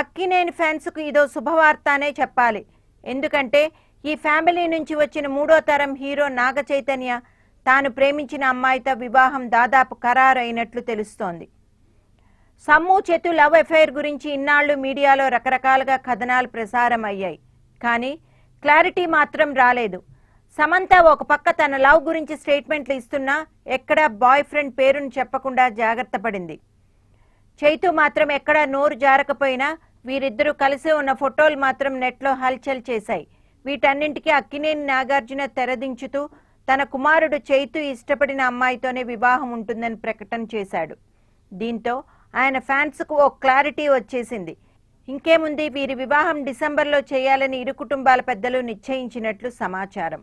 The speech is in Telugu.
అక్కినేని ఫ్యాన్స్కు ఇదో శుభవార్త అనే చెప్పాలి ఎందుకంటే ఈ ఫ్యామిలీ నుంచి వచ్చిన మూడో తరం హీరో నాగ చైతన్య తాను ప్రేమించిన అమ్మాయితో వివాహం దాదాపు ఖరారైనట్లు తెలుస్తోంది సమ్ము చెతు లవ్ ఎఫైర్ గురించి ఇన్నాళ్లు మీడియాలో రకరకాలుగా కథనాలు ప్రసారం అయ్యాయి కానీ క్లారిటీ మాత్రం రాలేదు సమంత ఒక పక్క తన లవ్ గురించి స్టేట్మెంట్లు ఇస్తున్నా ఎక్కడా బాయ్ ఫ్రెండ్ పేరును చెప్పకుండా జాగ్రత్త పడింది చైతు మాత్రం ఎక్కడా నోరు జారకపోయినా వీరిద్దరూ కలిసి ఉన్న ఫోటోలు మాత్రం నెట్లో హల్చల్ చేశాయి వీటన్నింటికీ అక్కినేని నాగార్జున తెరదించుతూ తన కుమారుడు చైతు ఇష్టపడిన అమ్మాయితోనే వివాహం ఉంటుందని ప్రకటన చేశాడు దీంతో ఆయన ఫ్యాన్స్కు ఓ క్లారిటీ వచ్చేసింది ఇంకేముంది వీరి వివాహం డిసెంబర్లో చేయాలని ఇరు కుటుంబాల పెద్దలు నిశ్చయించినట్లు సమాచారం